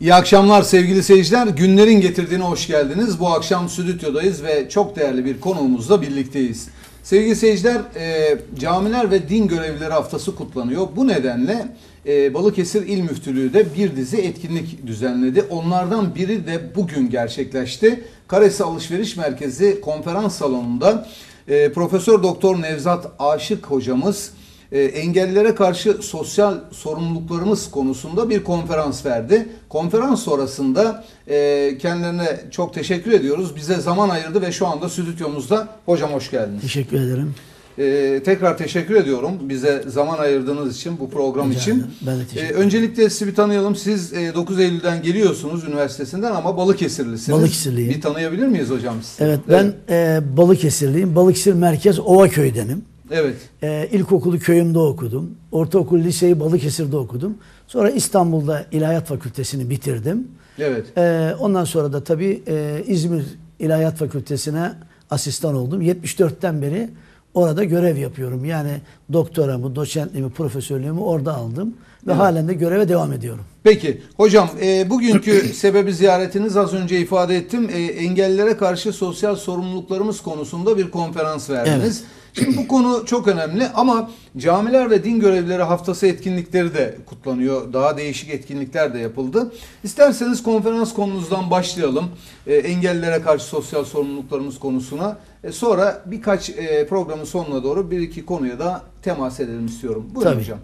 İyi akşamlar sevgili seyirciler. Günlerin getirdiğine hoş geldiniz. Bu akşam stüdyodayız ve çok değerli bir konuğumuzla birlikteyiz. Sevgili seyirciler, e, camiler ve din görevlileri haftası kutlanıyor. Bu nedenle e, Balıkesir İl Müftülüğü de bir dizi etkinlik düzenledi. Onlardan biri de bugün gerçekleşti. Karesi Alışveriş Merkezi konferans salonunda e, Profesör Doktor Nevzat Aşık hocamız e, engellilere karşı sosyal sorumluluklarımız konusunda bir konferans verdi. Konferans sonrasında e, kendilerine çok teşekkür ediyoruz. Bize zaman ayırdı ve şu anda stüdyomuzda. Hocam hoş geldiniz. Teşekkür ederim. Ee, tekrar teşekkür ediyorum bize zaman ayırdığınız için bu program Rica için. Ben de e, teşekkür ee, öncelikle sizi bir tanıyalım. Siz e, 9 Eylül'den geliyorsunuz üniversitesinden ama Balıkesirlisiniz. Balıkesirliyim. Bir tanıyabilir miyiz hocam sizi? Evet ben evet. E, Balıkesirliyim. Balıkesir Merkez Ovaköy'denim. Evet. Ee, ilkokulu köyümde okudum. Ortaokul, liseyi Balıkesir'de okudum. Sonra İstanbul'da İlahiyat Fakültesini bitirdim. Evet. Ee, ondan sonra da tabii e, İzmir İlahiyat Fakültesine asistan oldum. 74'ten beri orada görev yapıyorum. Yani doktoramı, doçentliğimi, profesörlüğümü orada aldım. Ve evet. halen de göreve devam ediyorum. Peki hocam e, bugünkü sebebi ziyaretiniz az önce ifade ettim. E, engellilere karşı sosyal sorumluluklarımız konusunda bir konferans verdiniz. Evet. Şimdi bu konu çok önemli ama camiler ve din görevlileri haftası etkinlikleri de kutlanıyor. Daha değişik etkinlikler de yapıldı. İsterseniz konferans konumuzdan başlayalım. E, engellilere karşı sosyal sorumluluklarımız konusuna. E, sonra birkaç e, programın sonuna doğru bir iki konuya da temas edelim istiyorum. Buyurun Tabii. hocam.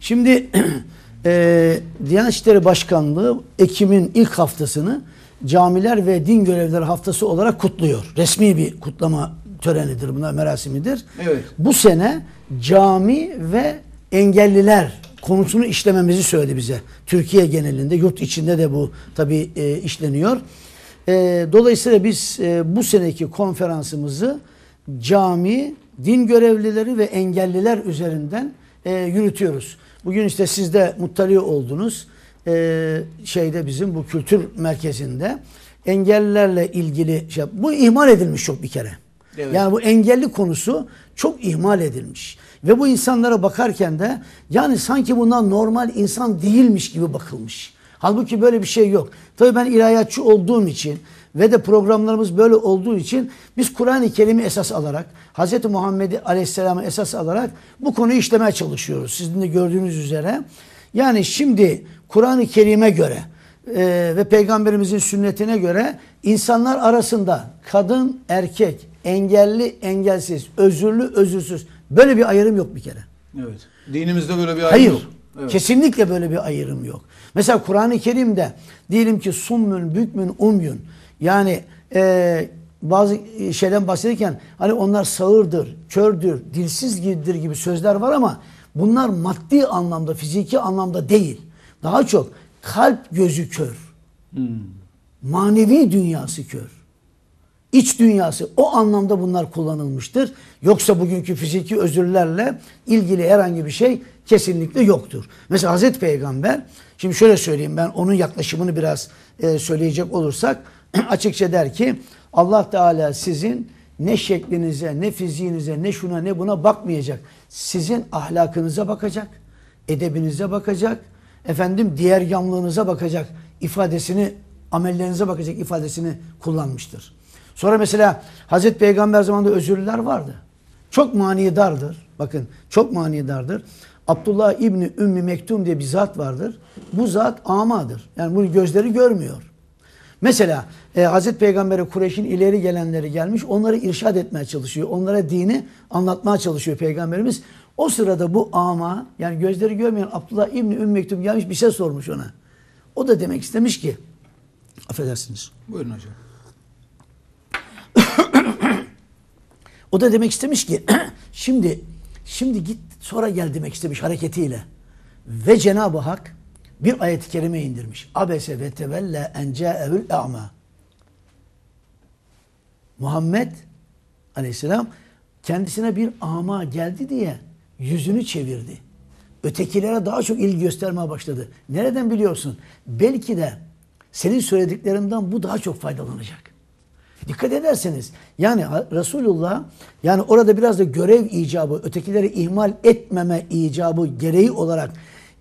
Şimdi e, Diyanet İşleri Başkanlığı Ekim'in ilk haftasını camiler ve din görevlileri haftası olarak kutluyor. Resmi bir kutlama törenidir buna merasimidir. Evet. Bu sene cami ve engelliler konusunu işlememizi söyledi bize. Türkiye genelinde yurt içinde de bu tabi e, işleniyor. E, dolayısıyla biz e, bu seneki konferansımızı cami, din görevlileri ve engelliler üzerinden e, yürütüyoruz. Bugün işte siz de muttali oldunuz. E, şeyde bizim bu kültür merkezinde engellerle ilgili şey, bu ihmal edilmiş çok bir kere. Evet. Yani bu engelli konusu çok ihmal edilmiş. Ve bu insanlara bakarken de yani sanki bundan normal insan değilmiş gibi bakılmış. Halbuki böyle bir şey yok. Tabii ben ilahiyatçı olduğum için ve de programlarımız böyle olduğu için biz Kur'an-ı Kerim'i esas alarak, Hz. Muhammed'i Aleyhisselam'ı esas alarak bu konuyu işlemeye çalışıyoruz. Sizin de gördüğünüz üzere. Yani şimdi Kur'an-ı Kerim'e göre e, ve Peygamberimizin sünnetine göre insanlar arasında kadın, erkek, Engelli, engelsiz, özürlü, özürsüz. Böyle bir ayrım yok bir kere. Evet. Dinimizde böyle bir ayrım Hayır. Evet. Kesinlikle böyle bir ayrım yok. Mesela Kur'an-ı Kerim'de diyelim ki summün, bükmün, umyun. Yani e, bazı e, şeyden bahsederken hani onlar sağırdır, kördür, dilsizdir gibi sözler var ama bunlar maddi anlamda, fiziki anlamda değil. Daha çok kalp gözü kör. Hmm. Manevi dünyası kör iç dünyası o anlamda bunlar kullanılmıştır. Yoksa bugünkü fiziki özürlerle ilgili herhangi bir şey kesinlikle yoktur. Mesela Hazreti Peygamber, şimdi şöyle söyleyeyim ben onun yaklaşımını biraz e, söyleyecek olursak açıkça der ki Allah Teala sizin ne şeklinize, ne fiziğinize, ne şuna ne buna bakmayacak. Sizin ahlakınıza bakacak, edebinize bakacak, efendim diğer yamlığınıza bakacak ifadesini, amellerinize bakacak ifadesini kullanmıştır. Sonra mesela Hazreti Peygamber zamanında özürlüler vardı. Çok manidardır. Bakın çok manidardır. Abdullah İbni Ümmü Mektum diye bir zat vardır. Bu zat amadır. Yani bunu gözleri görmüyor. Mesela e, Hazreti Peygamber'e Kureyş'in ileri gelenleri gelmiş. Onları irşad etmeye çalışıyor. Onlara dini anlatmaya çalışıyor Peygamberimiz. O sırada bu ama yani gözleri görmeyen Abdullah İbni Ümmü Mektum gelmiş bir şey sormuş ona. O da demek istemiş ki affedersiniz. Buyurun hocam. O da demek istemiş ki şimdi şimdi git sonra gel demek istemiş hareketiyle. Ve Cenab-ı Hak bir ayet-i kerime indirmiş. Abese ve tevelle evül a'ma. Muhammed aleyhisselam kendisine bir ama geldi diye yüzünü çevirdi. Ötekilere daha çok ilgi göstermeye başladı. Nereden biliyorsun? Belki de senin söylediklerinden bu daha çok faydalanacak. Dikkat ederseniz yani Resulullah yani orada biraz da görev icabı, ötekileri ihmal etmeme icabı gereği olarak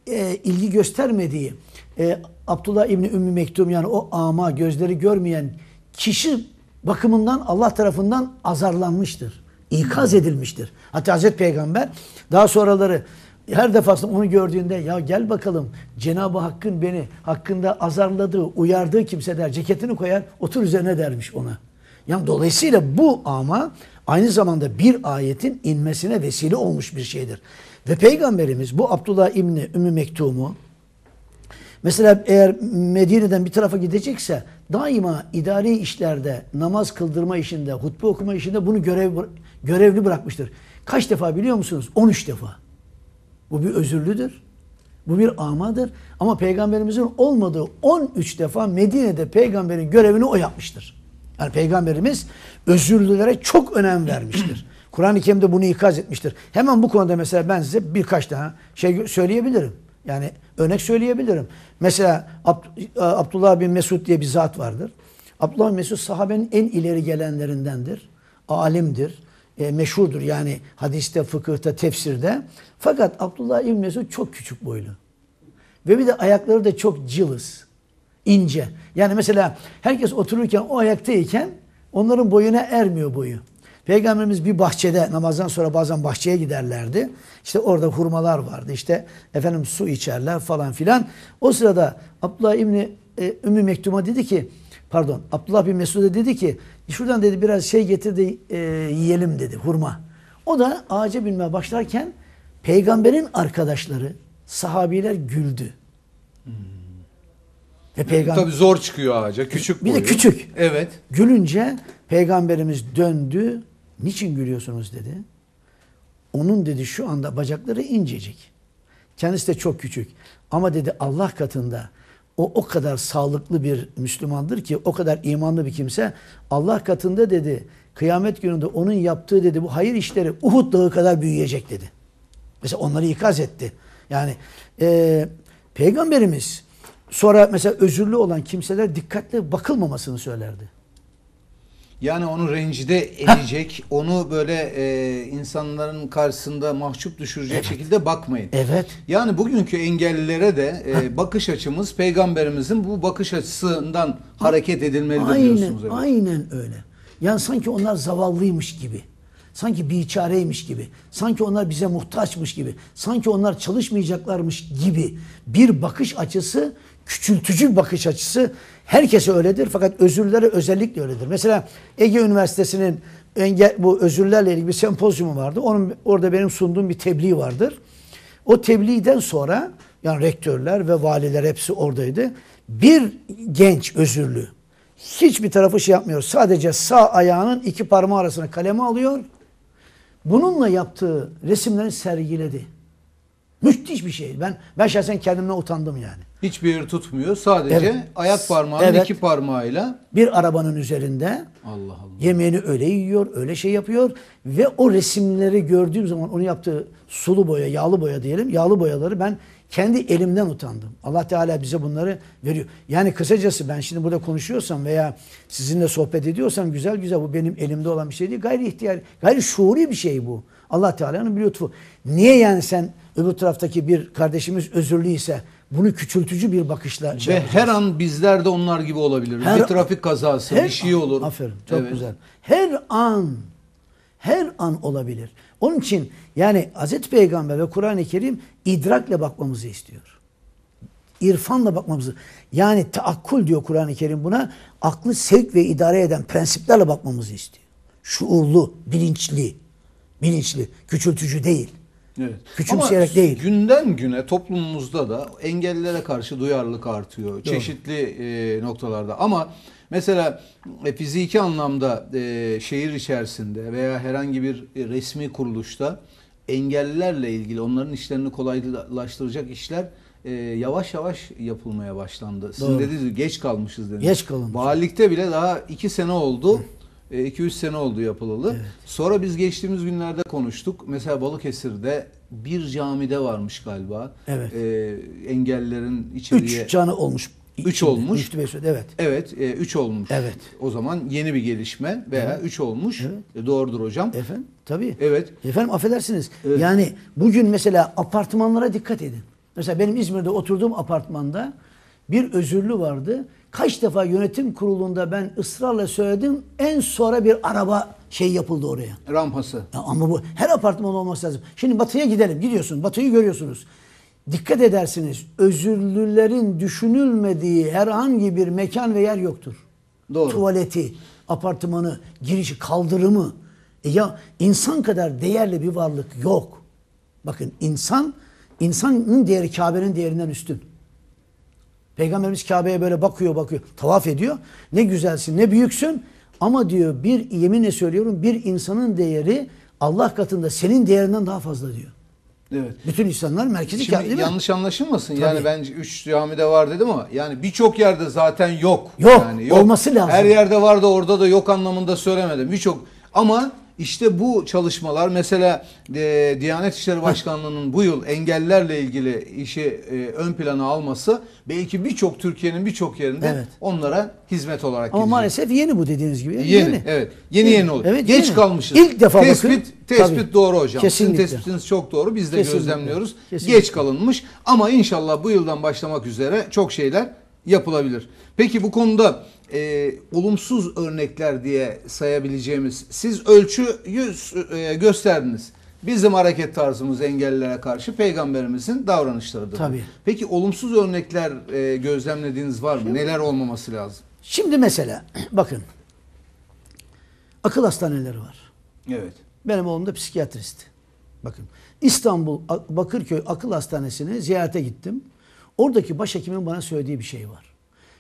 e, ilgi göstermediği e, Abdullah İbni Ümmü Mektum yani o ama gözleri görmeyen kişi bakımından Allah tarafından azarlanmıştır. İkaz edilmiştir. Hatta Hazreti Peygamber daha sonraları her defasında onu gördüğünde ya gel bakalım Cenab-ı Hakk'ın beni hakkında azarladığı, uyardığı kimse der. Ceketini koyar, otur üzerine dermiş ona. Yani dolayısıyla bu ama aynı zamanda bir ayetin inmesine vesile olmuş bir şeydir. Ve Peygamberimiz bu Abdullah İbni Ümmü Mektum'u mesela eğer Medine'den bir tarafa gidecekse daima idari işlerde, namaz kıldırma işinde, hutbe okuma işinde bunu görev, görevli bırakmıştır. Kaç defa biliyor musunuz? 13 defa. Bu bir özürlüdür. Bu bir amadır. Ama peygamberimizin olmadığı 13 defa Medine'de peygamberin görevini o yapmıştır. Yani peygamberimiz özürlülere çok önem vermiştir. Kur'an-ı Kerim'de bunu ikaz etmiştir. Hemen bu konuda mesela ben size birkaç tane şey söyleyebilirim. Yani örnek söyleyebilirim. Mesela Abd e, Abdullah bin Mesud diye bir zat vardır. Abdullah bin Mesud sahabenin en ileri gelenlerindendir. Alimdir. E, meşhurdur yani hadiste, fıkıhta, tefsirde. Fakat Abdullah bin Mesud çok küçük boylu. Ve bir de ayakları da çok cılız ince. Yani mesela herkes otururken o ayaktayken onların boyuna ermiyor boyu. Peygamberimiz bir bahçede namazdan sonra bazen bahçeye giderlerdi. İşte orada hurmalar vardı. İşte efendim su içerler falan filan. O sırada Abdullah İbni e, Ümmü Mektum'a dedi ki pardon Abdullah bin Mesud'e dedi ki şuradan dedi biraz şey getir de e, yiyelim dedi hurma. O da ağaca binmeye başlarken peygamberin arkadaşları sahabiler güldü. Hmm. E, peygamber... Tabii zor çıkıyor ağaca. Küçük boyu. Bir de küçük. Evet. Gülünce peygamberimiz döndü. Niçin gülüyorsunuz dedi. Onun dedi şu anda bacakları incecik. Kendisi de çok küçük. Ama dedi Allah katında o o kadar sağlıklı bir Müslümandır ki o kadar imanlı bir kimse Allah katında dedi kıyamet gününde onun yaptığı dedi bu hayır işleri Uhud dağı kadar büyüyecek dedi. Mesela onları ikaz etti. Yani e, peygamberimiz Sonra mesela özürlü olan kimseler dikkatli bakılmamasını söylerdi. Yani onu rencide edecek, ha. onu böyle e, insanların karşısında mahcup düşürecek evet. şekilde bakmayın. Evet. Yani bugünkü engellilere de e, bakış açımız peygamberimizin bu bakış açısından ha. hareket edilmeli aynen, diyorsunuz. Evet. Aynen öyle. Yani sanki onlar zavallıymış gibi. Sanki biçareymiş gibi. Sanki onlar bize muhtaçmış gibi. Sanki onlar çalışmayacaklarmış gibi bir bakış açısı küçültücü bir bakış açısı herkese öyledir fakat özürlere özellikle öyledir. Mesela Ege Üniversitesi'nin engel, bu özürlerle ilgili bir sempozyumu vardı. Onun orada benim sunduğum bir tebliğ vardır. O tebliğden sonra yani rektörler ve valiler hepsi oradaydı. Bir genç özürlü hiçbir tarafı şey yapmıyor. Sadece sağ ayağının iki parmağı arasına kalemi alıyor. Bununla yaptığı resimlerini sergiledi. Müthiş bir şey. Ben ben şahsen kendimden utandım yani. Hiçbir yeri tutmuyor. Sadece evet. ayak parmağının evet. iki parmağıyla. Bir arabanın üzerinde Allah Allah. yemeğini öyle yiyor, öyle şey yapıyor. Ve o resimleri gördüğüm zaman onu yaptığı sulu boya, yağlı boya diyelim. Yağlı boyaları ben kendi elimden utandım. Allah Teala bize bunları veriyor. Yani kısacası ben şimdi burada konuşuyorsam veya sizinle sohbet ediyorsam güzel güzel bu benim elimde olan bir şey değil. Gayri ihtiyar, gayri şuuri bir şey bu. Allah Teala'nın bir lütfu. Niye yani sen öbür taraftaki bir kardeşimiz özürlüyse bunu küçültücü bir bakışla şey Ve yapacağız. her an bizler de onlar gibi olabiliriz. Her, bir trafik kazası, her bir şey olur. An, aferin, çok evet. güzel. Her an, her an olabilir. Onun için yani Hazreti Peygamber ve Kur'an-ı Kerim idrakle bakmamızı istiyor. İrfanla bakmamızı. Yani taakkul diyor Kur'an-ı Kerim buna. Aklı sevk ve idare eden prensiplerle bakmamızı istiyor. Şuurlu, bilinçli. Bilinçli, küçültücü değil. Evet. Küçümseyerek Ama değil. Günden güne toplumumuzda da engellilere karşı duyarlılık artıyor. Doğru. Çeşitli e, noktalarda. Ama mesela e, fiziki anlamda e, şehir içerisinde veya herhangi bir e, resmi kuruluşta engellilerle ilgili onların işlerini kolaylaştıracak işler e, yavaş yavaş yapılmaya başlandı. Sizin Doğru. dediğiniz gibi geç kalmışız dediniz. Geç kalın. Valilikte bile daha iki sene oldu. Hı. 2-3 e, sene oldu yapılalı. Evet. Sonra biz geçtiğimiz günlerde konuştuk. Mesela Balıkesir'de bir camide varmış galiba. Evet. E, engellerin içeriye... Üç canı olmuş. Üç Şimdi, olmuş. Müftü Mesut evet. Evet e, üç olmuş. Evet. O zaman yeni bir gelişme veya evet. üç olmuş. Evet. E, doğrudur hocam. Efendim tabii. Evet. Efendim affedersiniz. Evet. Yani bugün mesela apartmanlara dikkat edin. Mesela benim İzmir'de oturduğum apartmanda bir özürlü vardı. Kaç defa yönetim kurulunda ben ısrarla söyledim. En sonra bir araba şey yapıldı oraya. Rampası. Ya ama bu her apartmanda olması lazım. Şimdi batıya gidelim. Gidiyorsun. Batıyı görüyorsunuz. Dikkat edersiniz. Özürlülerin düşünülmediği herhangi bir mekan ve yer yoktur. Doğru. Tuvaleti, apartmanı, girişi, kaldırımı. E ya insan kadar değerli bir varlık yok. Bakın insan, insanın değeri Kabe'nin değerinden üstün. Peygamberimiz Kabe'ye böyle bakıyor bakıyor. Tavaf ediyor. Ne güzelsin ne büyüksün. Ama diyor bir yeminle söylüyorum bir insanın değeri Allah katında senin değerinden daha fazla diyor. Evet. Bütün insanlar merkezi Şimdi Kabe Yanlış mi? anlaşılmasın. Tabii. Yani ben 3 camide var dedim ama yani birçok yerde zaten yok. Yok, yani yok. Olması lazım. Her yerde var da orada da yok anlamında söylemedim. Birçok ama işte bu çalışmalar mesela e, Diyanet İşleri Başkanlığı'nın bu yıl engellerle ilgili işi e, ön plana alması belki birçok Türkiye'nin birçok yerinde Evet. onlara hizmet olarak gidecek. Ama maalesef yeni bu dediğiniz gibi. Yeni, evet. Yeni yeni, oluyor. Evet, Geç yeni. kalmışız. İlk defa tespit bakın. tespit Tabii. doğru hocam. Kesinlikle. Sizin tespitiniz çok doğru. Biz de Kesinlikle. gözlemliyoruz. Kesinlikle. Geç kalınmış ama inşallah bu yıldan başlamak üzere çok şeyler yapılabilir. Peki bu konuda e, olumsuz örnekler diye sayabileceğimiz, siz ölçüyü e, gösterdiniz. Bizim hareket tarzımız engellere karşı peygamberimizin davranışlarıdır. Tabii. Peki olumsuz örnekler e, gözlemlediğiniz var mı? Şimdi, Neler olmaması lazım? Şimdi mesela bakın akıl hastaneleri var. Evet. Benim oğlum da psikiyatrist. Bakın İstanbul Bakırköy Akıl Hastanesi'ne ziyarete gittim. Oradaki başhekimin bana söylediği bir şey var.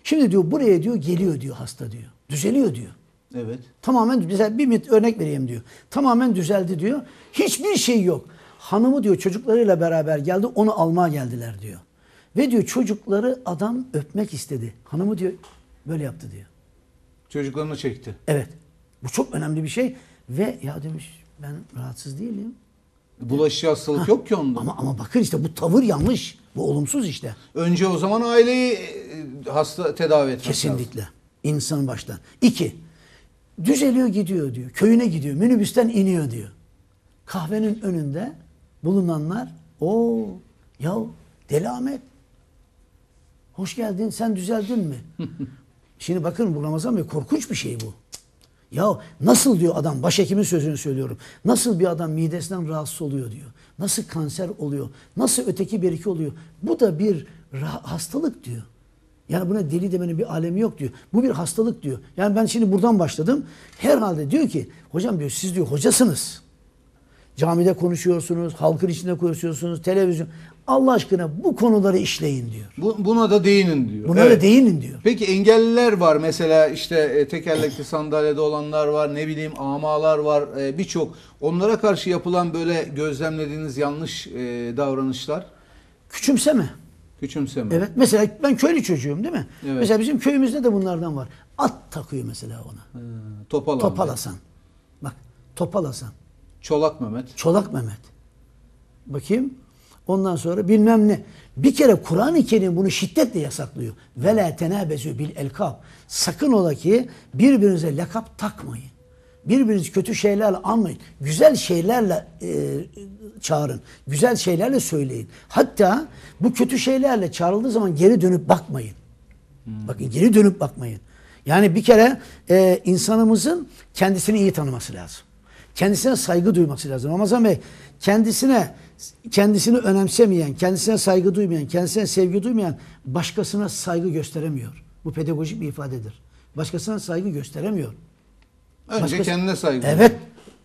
Şimdi diyor buraya diyor geliyor diyor hasta diyor. Düzeliyor diyor. Evet. Tamamen güzel bir mit örnek vereyim diyor. Tamamen düzeldi diyor. Hiçbir şey yok. Hanımı diyor çocuklarıyla beraber geldi onu almaya geldiler diyor. Ve diyor çocukları adam öpmek istedi. Hanımı diyor böyle yaptı diyor. Çocuklarını çekti. Evet. Bu çok önemli bir şey. Ve ya demiş ben rahatsız değilim. Bulaşıcı hastalık yok ki onda. Ama ama bakın işte bu tavır yanlış. Bu olumsuz işte. Önce o zaman aileyi e, hasta tedavi etmek lazım. Kesinlikle. İnsan baştan. İki. Düzeliyor gidiyor diyor. Köyüne gidiyor. Minibüsten iniyor diyor. Kahvenin önünde bulunanlar o ya deli Ahmet. Hoş geldin sen düzeldin mi? Şimdi bakın bu Ramazan korkunç bir şey bu. Ya nasıl diyor adam, başhekimin sözünü söylüyorum. Nasıl bir adam midesinden rahatsız oluyor diyor. Nasıl kanser oluyor, nasıl öteki beriki oluyor. Bu da bir hastalık diyor. Yani buna deli demenin bir alemi yok diyor. Bu bir hastalık diyor. Yani ben şimdi buradan başladım. Herhalde diyor ki hocam diyor siz diyor hocasınız. Camide konuşuyorsunuz, halkın içinde konuşuyorsunuz, televizyon. Allah aşkına bu konuları işleyin diyor. Bu, buna da değinin diyor. Buna evet. da değinin diyor. Peki engelliler var mesela işte e, tekerlekli sandalyede olanlar var, ne bileyim amalar var, e, birçok. Onlara karşı yapılan böyle gözlemlediğiniz yanlış e, davranışlar? Küçümseme. Küçümseme. Evet mesela ben köylü çocuğum değil mi? Evet. Mesela bizim köyümüzde de bunlardan var. At takıyor mesela ona. He, topal Topal Hasan. Bak Topal Çolak Mehmet. Çolak Mehmet. Bakayım. Ondan sonra bilmem ne. Bir kere Kur'an-ı Kerim bunu şiddetle yasaklıyor. Ve la tenabezü bil elkab. Sakın ola ki birbirinize lakap takmayın. Birbirinizi kötü şeylerle anmayın. Güzel şeylerle e, çağırın. Güzel şeylerle söyleyin. Hatta bu kötü şeylerle çağrıldığı zaman geri dönüp bakmayın. Hmm. Bakın geri dönüp bakmayın. Yani bir kere e, insanımızın kendisini iyi tanıması lazım. Kendisine saygı duyması lazım. Ramazan Bey kendisine kendisini önemsemeyen, kendisine saygı duymayan, kendisine sevgi duymayan başkasına saygı gösteremiyor. Bu pedagojik bir ifadedir. Başkasına saygı gösteremiyor. Önce Başkası... kendine saygı. Evet.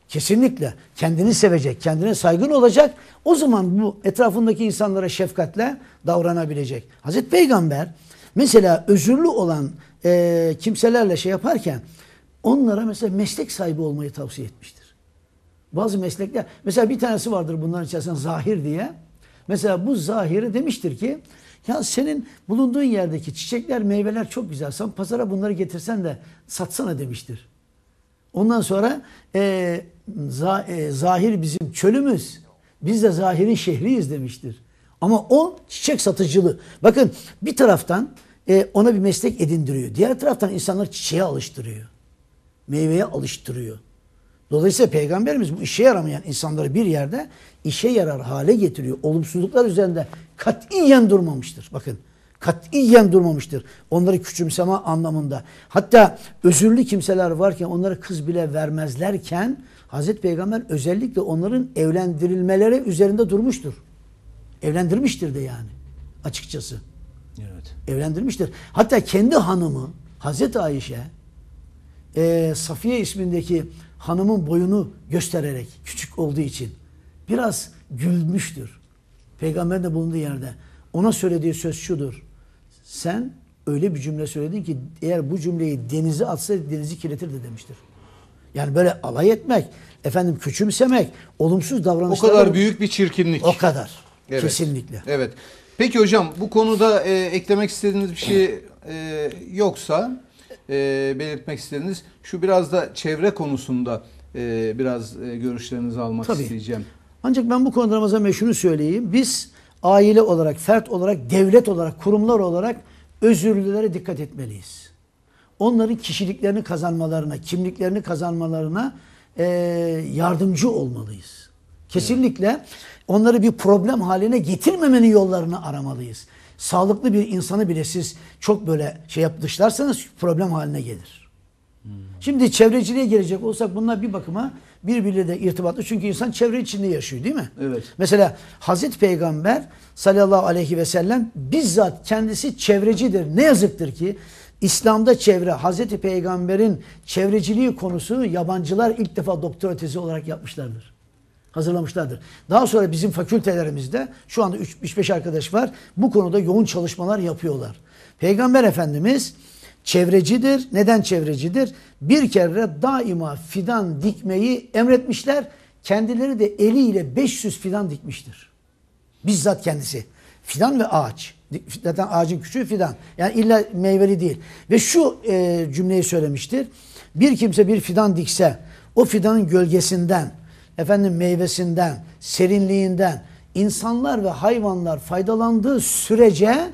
Kesinlikle. Kendini sevecek, kendine saygın olacak. O zaman bu etrafındaki insanlara şefkatle davranabilecek. Hazreti Peygamber mesela özürlü olan e, kimselerle şey yaparken onlara mesela meslek sahibi olmayı tavsiye etmiştir. Bazı meslekler, mesela bir tanesi vardır bunların içerisinde zahir diye. Mesela bu zahiri demiştir ki, ya senin bulunduğun yerdeki çiçekler, meyveler çok güzel. Sen pazara bunları getirsen de satsana demiştir. Ondan sonra e, za, e, zahir bizim çölümüz. Biz de zahirin şehriyiz demiştir. Ama o çiçek satıcılığı. Bakın bir taraftan e, ona bir meslek edindiriyor. Diğer taraftan insanlar çiçeğe alıştırıyor. Meyveye alıştırıyor. Dolayısıyla peygamberimiz bu işe yaramayan insanları bir yerde işe yarar hale getiriyor. Olumsuzluklar üzerinde katiyen durmamıştır. Bakın katiyen durmamıştır. Onları küçümseme anlamında. Hatta özürlü kimseler varken onlara kız bile vermezlerken Hazreti Peygamber özellikle onların evlendirilmeleri üzerinde durmuştur. Evlendirmiştir de yani açıkçası. Evet. Evlendirmiştir. Hatta kendi hanımı Hazreti Ayşe e, Safiye ismindeki hanımın boyunu göstererek küçük olduğu için biraz gülmüştür. Peygamber de bulunduğu yerde ona söylediği söz şudur. Sen öyle bir cümle söyledin ki eğer bu cümleyi denize atsa denizi kirletirdi demiştir. Yani böyle alay etmek, efendim küçümsemek, olumsuz davranışlar. O kadar büyük bir çirkinlik. O kadar. Evet. Kesinlikle. Evet. Peki hocam bu konuda e, eklemek istediğiniz bir şey e, yoksa e, belirtmek istediniz. Şu biraz da çevre konusunda e, biraz e, görüşlerinizi almak Tabii. isteyeceğim. Ancak ben bu konuda Ramazan şunu söyleyeyim. Biz aile olarak, fert olarak, devlet olarak, kurumlar olarak özürlülere dikkat etmeliyiz. Onların kişiliklerini kazanmalarına, kimliklerini kazanmalarına e, yardımcı olmalıyız. Kesinlikle onları bir problem haline getirmemenin yollarını aramalıyız. Sağlıklı bir insanı bile siz çok böyle şey yap dışlarsanız problem haline gelir. Şimdi çevreciliğe gelecek olsak bunlar bir bakıma birbiriyle de irtibatlı. Çünkü insan çevre içinde yaşıyor değil mi? Evet. Mesela Hazreti Peygamber sallallahu aleyhi ve sellem bizzat kendisi çevrecidir. Ne yazıktır ki İslam'da çevre, Hazreti Peygamber'in çevreciliği konusu yabancılar ilk defa doktora tezi olarak yapmışlardır hazırlamışlardır. Daha sonra bizim fakültelerimizde şu anda 3-5 arkadaş var. Bu konuda yoğun çalışmalar yapıyorlar. Peygamber Efendimiz çevrecidir. Neden çevrecidir? Bir kere daima fidan dikmeyi emretmişler. Kendileri de eliyle 500 fidan dikmiştir. Bizzat kendisi. Fidan ve ağaç. Zaten ağacın küçüğü fidan. Yani illa meyveli değil. Ve şu e, cümleyi söylemiştir. Bir kimse bir fidan dikse o fidanın gölgesinden efendim meyvesinden, serinliğinden insanlar ve hayvanlar faydalandığı sürece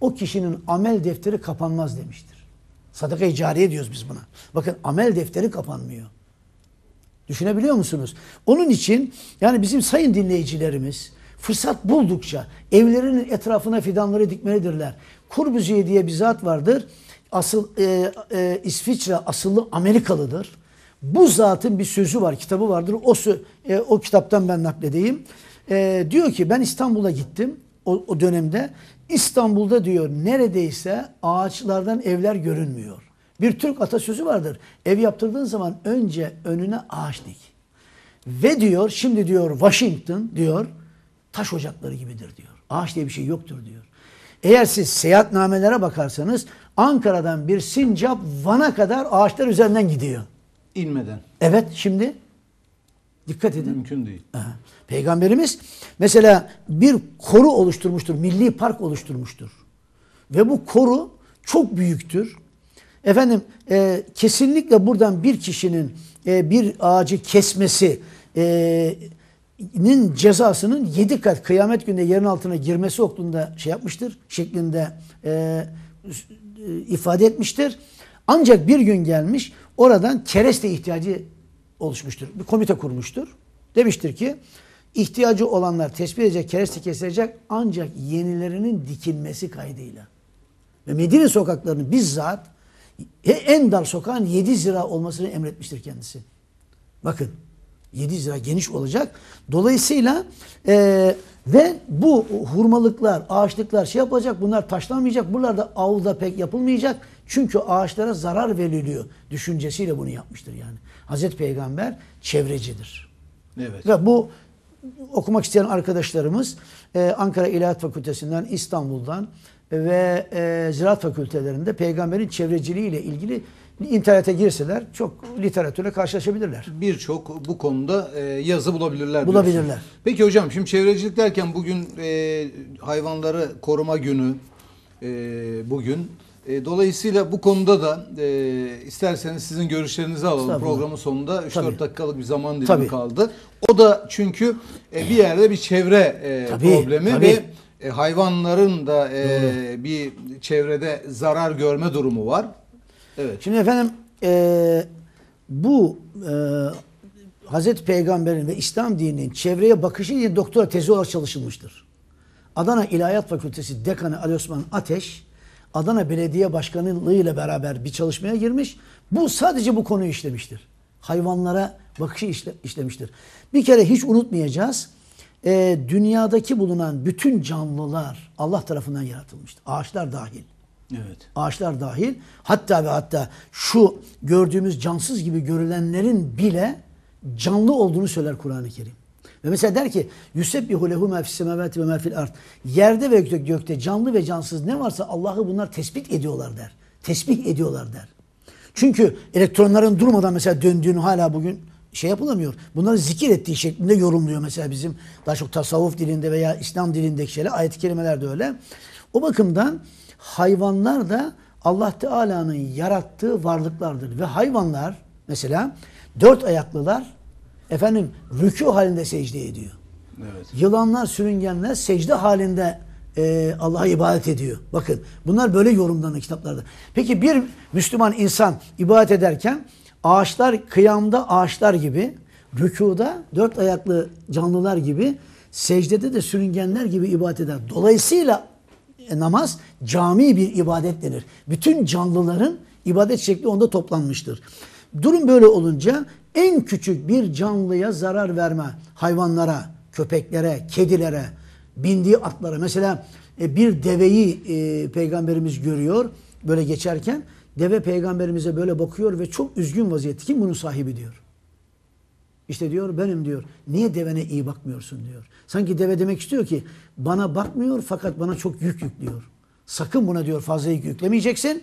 o kişinin amel defteri kapanmaz demiştir. Sadaka-i cariye diyoruz biz buna. Bakın amel defteri kapanmıyor. Düşünebiliyor musunuz? Onun için yani bizim sayın dinleyicilerimiz fırsat buldukça evlerinin etrafına fidanları dikmelidirler. Kurbüziye diye bir zat vardır. Asıl e, e, İsviçre asıllı Amerikalıdır bu zatın bir sözü var, kitabı vardır. O e, o kitaptan ben nakledeyim. E, diyor ki ben İstanbul'a gittim o, o dönemde. İstanbul'da diyor neredeyse ağaçlardan evler görünmüyor. Bir Türk atasözü vardır. Ev yaptırdığın zaman önce önüne ağaç dik. Ve diyor şimdi diyor Washington diyor taş ocakları gibidir diyor. Ağaç diye bir şey yoktur diyor. Eğer siz seyahatnamelere bakarsanız Ankara'dan bir sincap Van'a kadar ağaçlar üzerinden gidiyor. İnmeden. Evet şimdi dikkat edin. Mümkün değil. Aha. Peygamberimiz mesela bir koru oluşturmuştur. Milli park oluşturmuştur. Ve bu koru çok büyüktür. Efendim e, kesinlikle buradan bir kişinin e, bir ağacı kesmesi e, nin cezasının yedi kat kıyamet günde yerin altına girmesi oklunda şey yapmıştır şeklinde e, e, ifade etmiştir. Ancak bir gün gelmiş Oradan kereste ihtiyacı oluşmuştur. Bir komite kurmuştur. Demiştir ki ihtiyacı olanlar tespit edecek, kereste kesilecek ancak yenilerinin dikilmesi kaydıyla. Ve Medine sokaklarını bizzat e, en dar sokağın 7 zira olmasını emretmiştir kendisi. Bakın 7 zira geniş olacak. Dolayısıyla eee ve bu hurmalıklar, ağaçlıklar şey yapılacak, bunlar taşlanmayacak, da avda pek yapılmayacak. Çünkü ağaçlara zarar veriliyor düşüncesiyle bunu yapmıştır yani. Hazreti Peygamber çevrecidir. Evet. Ve bu okumak isteyen arkadaşlarımız e, Ankara İlahiyat Fakültesinden, İstanbul'dan ve e, Ziraat Fakültelerinde peygamberin çevreciliği ile ilgili internete girseler çok literatürle karşılaşabilirler. Birçok bu konuda e, yazı bulabilirler. Bulabilirler. Diyorsun. Peki hocam şimdi çevrecilik derken bugün e, hayvanları koruma günü e, bugün. dolayısıyla bu konuda da e, isterseniz sizin görüşlerinizi alalım. Programın sonunda 3-4 dakikalık bir zaman dilimi Tabii. kaldı. O da çünkü e, bir yerde bir çevre e, Tabii. problemi Tabii. ve e, hayvanların da e, bir çevrede zarar görme durumu var. Evet. Şimdi efendim e, bu e, Hazreti Peygamber'in ve İslam dininin çevreye bakışı diye doktora tezi olarak çalışılmıştır. Adana İlahiyat Fakültesi Dekanı Ali Osman Ateş, Adana Belediye Başkanlığı ile beraber bir çalışmaya girmiş. Bu sadece bu konuyu işlemiştir. Hayvanlara bakışı işle, işlemiştir. Bir kere hiç unutmayacağız. E, dünyadaki bulunan bütün canlılar Allah tarafından yaratılmıştır. Ağaçlar dahil. Evet. Ağaçlar dahil. Hatta ve hatta şu gördüğümüz cansız gibi görülenlerin bile canlı olduğunu söyler Kur'an-ı Kerim. Ve mesela der ki Yusuf lehu ma fis semavati ve ma art Yerde ve gökte, gökte canlı ve cansız ne varsa Allah'ı bunlar tespit ediyorlar der. Tesbih ediyorlar der. Çünkü elektronların durmadan mesela döndüğünü hala bugün şey yapılamıyor. Bunları zikir ettiği şeklinde yorumluyor mesela bizim daha çok tasavvuf dilinde veya İslam dilindeki şeyler ayet-i kerimeler de öyle. O bakımdan hayvanlar da Allah Teala'nın yarattığı varlıklardır. Ve hayvanlar mesela dört ayaklılar efendim rükû halinde secde ediyor. Evet. Yılanlar, sürüngenler secde halinde e, Allah'a ibadet ediyor. Bakın bunlar böyle yorumlanan kitaplarda. Peki bir Müslüman insan ibadet ederken ağaçlar kıyamda ağaçlar gibi, rükuda dört ayaklı canlılar gibi, secdede de sürüngenler gibi ibadet eder. Dolayısıyla e, namaz cami bir ibadet denir. Bütün canlıların ibadet şekli onda toplanmıştır. Durum böyle olunca en küçük bir canlıya zarar verme, hayvanlara, köpeklere, kedilere, bindiği atlara. Mesela e, bir deveyi e, peygamberimiz görüyor böyle geçerken. Deve peygamberimize böyle bakıyor ve çok üzgün vaziyette kim bunun sahibi diyor. İşte diyor benim diyor. Niye devene iyi bakmıyorsun diyor. Sanki deve demek istiyor ki bana bakmıyor fakat bana çok yük yüklüyor. Sakın buna diyor fazla yük yüklemeyeceksin.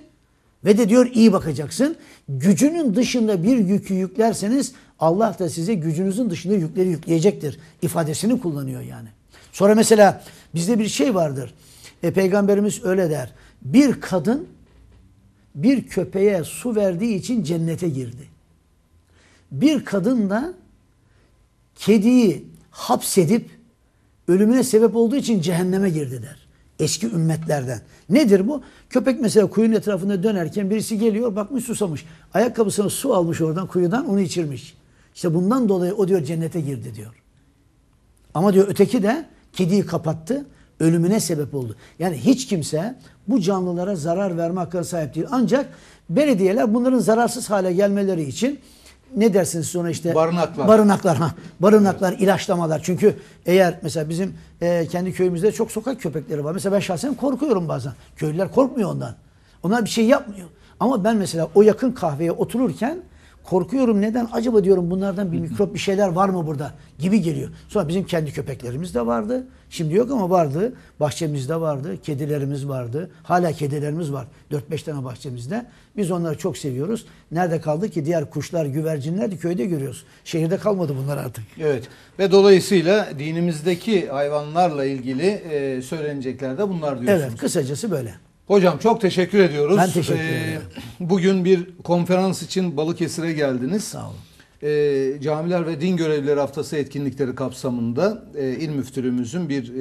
Ve de diyor iyi bakacaksın. Gücünün dışında bir yükü yüklerseniz Allah da size gücünüzün dışında yükleri yükleyecektir. ifadesini kullanıyor yani. Sonra mesela bizde bir şey vardır. E, Peygamberimiz öyle der. Bir kadın bir köpeğe su verdiği için cennete girdi. Bir kadın da kediyi hapsedip ölümüne sebep olduğu için cehenneme girdiler. Eski ümmetlerden. Nedir bu? Köpek mesela kuyunun etrafında dönerken birisi geliyor bakmış susamış. Ayakkabısına su almış oradan kuyudan onu içirmiş. İşte bundan dolayı o diyor cennete girdi diyor. Ama diyor öteki de kediyi kapattı ölümüne sebep oldu. Yani hiç kimse bu canlılara zarar verme hakkına sahip değil. Ancak belediyeler bunların zararsız hale gelmeleri için ne dersiniz sonra işte barınaklar barınaklar ha barınaklar evet. ilaçlamalar çünkü eğer mesela bizim e, kendi köyümüzde çok sokak köpekleri var mesela ben şahsen korkuyorum bazen köylüler korkmuyor ondan onlar bir şey yapmıyor ama ben mesela o yakın kahveye otururken Korkuyorum neden? Acaba diyorum bunlardan bir mikrop bir şeyler var mı burada? Gibi geliyor. Sonra bizim kendi köpeklerimiz de vardı. Şimdi yok ama vardı. Bahçemizde vardı. Kedilerimiz vardı. Hala kedilerimiz var. 4-5 tane bahçemizde. Biz onları çok seviyoruz. Nerede kaldı ki diğer kuşlar, güvercinler de köyde görüyoruz. Şehirde kalmadı bunlar artık. Evet. Ve dolayısıyla dinimizdeki hayvanlarla ilgili e, söylenecekler de bunlar diyorsunuz. Evet. Kısacası böyle. Hocam çok teşekkür ediyoruz. Ben teşekkür ee, ederim. Ee, bugün bir konferans için Balıkesir'e geldiniz. Sağ olun. E, Camiler ve Din Görevlileri Haftası etkinlikleri kapsamında e, il müftülüğümüzün bir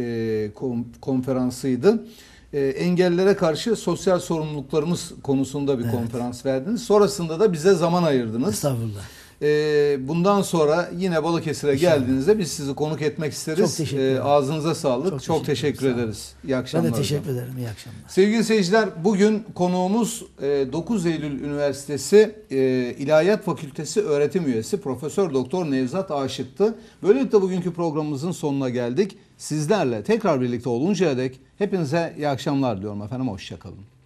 e, konferansıydı. E, engellere karşı sosyal sorumluluklarımız konusunda bir evet. konferans verdiniz. Sonrasında da bize zaman ayırdınız. Estağfurullah. E, bundan sonra yine Balıkesir'e geldiğinizde biz sizi konuk etmek isteriz. Çok teşekkür ee, ederim. E, ağzınıza sağlık. Çok, Çok teşekkür, teşekkür ederiz. İyi akşamlar. Ben de teşekkür hocam. ederim. İyi akşamlar. Sevgili seyirciler bugün konuğumuz e, 9 Eylül Üniversitesi e, İlahiyat Fakültesi öğretim üyesi Profesör Doktor Nevzat Aşık'tı. Böylelikle bugünkü programımızın sonuna geldik. Sizlerle tekrar birlikte oluncaya dek hepinize iyi akşamlar diyorum efendim. Hoşçakalın.